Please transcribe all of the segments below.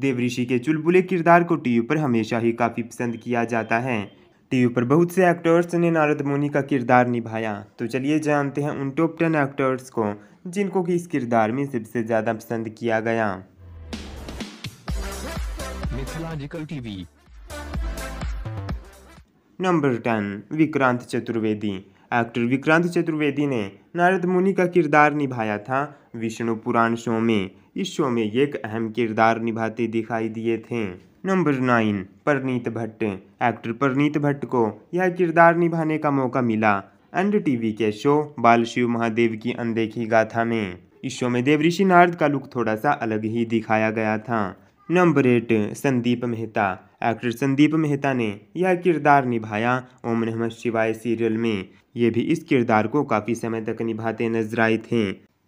देवऋषि के चुलबुले किरदार को टीवी पर हमेशा ही काफ़ी पसंद किया जाता है टीवी पर बहुत से एक्टर्स ने नारद मुनि का किरदार निभाया तो चलिए जानते हैं उन टॉप टेन एक्टर्स को जिनको कि इस किरदार में सबसे ज़्यादा पसंद किया गया TV number ten Vikrant Chaturvedi actor Vikrant Chaturvedi ने नारद मुनि का किरदार निभाया था विष्णु पुराण शो में इस शो में एक अहम किरदार निभाते दिखाई दिए थे number nine Parneet Bhatt actor Parneet Bhatt को यह किरदार निभाने का मौका मिला एंड टीवी के शो बाल शिव महादेव की अनदेखी गाथा में इस शो में देवऋषि नारद का लुक थोड़ा सा अलग ही दिखाया गया था number eight Sandeep Mehta actor Sandeep Mehta ने यह किरदार निभाया ओम नम शिवाय सीरियल में ये भी इस किरदार को काफ़ी समय तक निभाते नजर आए थे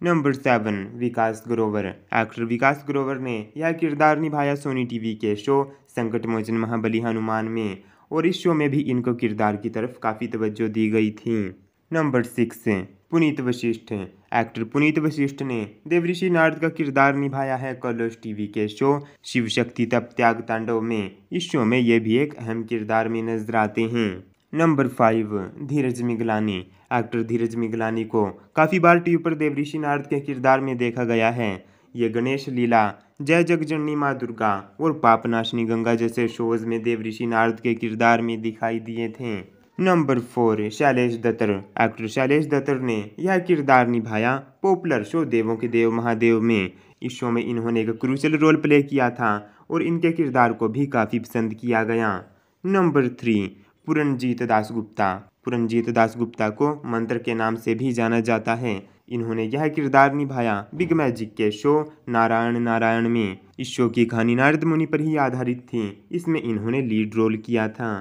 number seven Vikas Grover actor Vikas Grover ने यह किरदार निभाया सोनी टीवी के शो संकट मोचन महाबली हनुमान में और इस शो में भी इनको किरदार की तरफ काफ़ी तवज्जो दी गई थी number six Puneet Vashishth actor Puneet Vashishth ने देवऋषि नारद का किरदार निभाया है कलर्स टीवी के शो शिव शक्ति तप त्याग तांडव में इस शो में ये भी एक अहम किरदार में नजर आते हैं number five Dheeraj Miglani actor Dheeraj Miglani को काफ़ी बार टीवी पर देवऋषि नारद के किरदार में देखा गया है ये गणेश लीला जय जगजननी माँ दुर्गा और पापनाशनी गंगा जैसे शोज में देवऋषि नारद के किरदार में दिखाई दिए थे number four Shailesh Dattar actor Shailesh Dattar ने यह किरदार निभाया पॉपुलर शो देवों के देव महादेव में इस शो में इन्होंने एक क्रूशल रोल प्ले किया था और इनके किरदार को भी काफ़ी पसंद किया गया नंबर थ्री पुरनजीत दास गुप्ता पुरनजीत दास गुप्ता को मंत्र के नाम से भी जाना जाता है इन्होंने यह किरदार निभाया बिग मैजिक के शो नारायण नारायण में इस शो की कहानी नारद मुनि पर ही आधारित थी इसमें इन्होंने लीड रोल किया था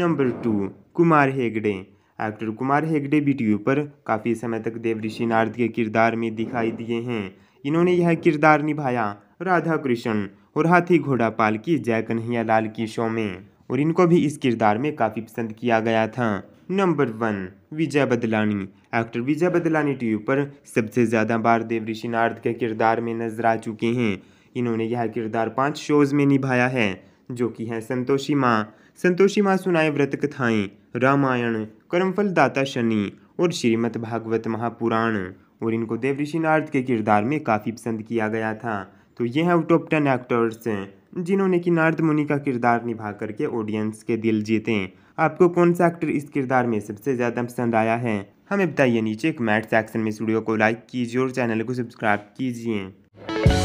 number two Kumar Hegde actor Kumar Hegde भी टी पर काफ़ी समय तक देव ऋषि नारद के किरदार में दिखाई दिए हैं इन्होंने यह किरदार निभाया राधा कृष्ण और हाथी घोड़ा पाल की जय कन्हैया लाल की शो में और इनको भी इस किरदार में काफ़ी पसंद किया गया था number one Vijay Badlani actor Vijay Badlani TV पर सबसे ज़्यादा बार देव ऋषि नारद के किरदार में नजर आ चुके हैं इन्होंने यह किरदार पाँच शोज़ में निभाया है जो कि हैं संतोषी माँ संतोषी माँ सुनाए व्रत कथाएँ रामायण कर्मफल दाता शनि और श्रीमद् भागवत महापुराण और इनको देव ऋषि नारद के किरदार में काफ़ी पसंद किया गया था तो ये हैं टॉप टेन एक्टर्स जिन्होंने कि नारद मुनि का किरदार निभा करके ऑडियंस के दिल जीते आपको कौन सा एक्टर इस किरदार में सबसे ज़्यादा पसंद आया है हमें बताइए नीचे कमेंट सेक्शन में स्टूडियो को लाइक कीजिए और चैनल को सब्सक्राइब कीजिए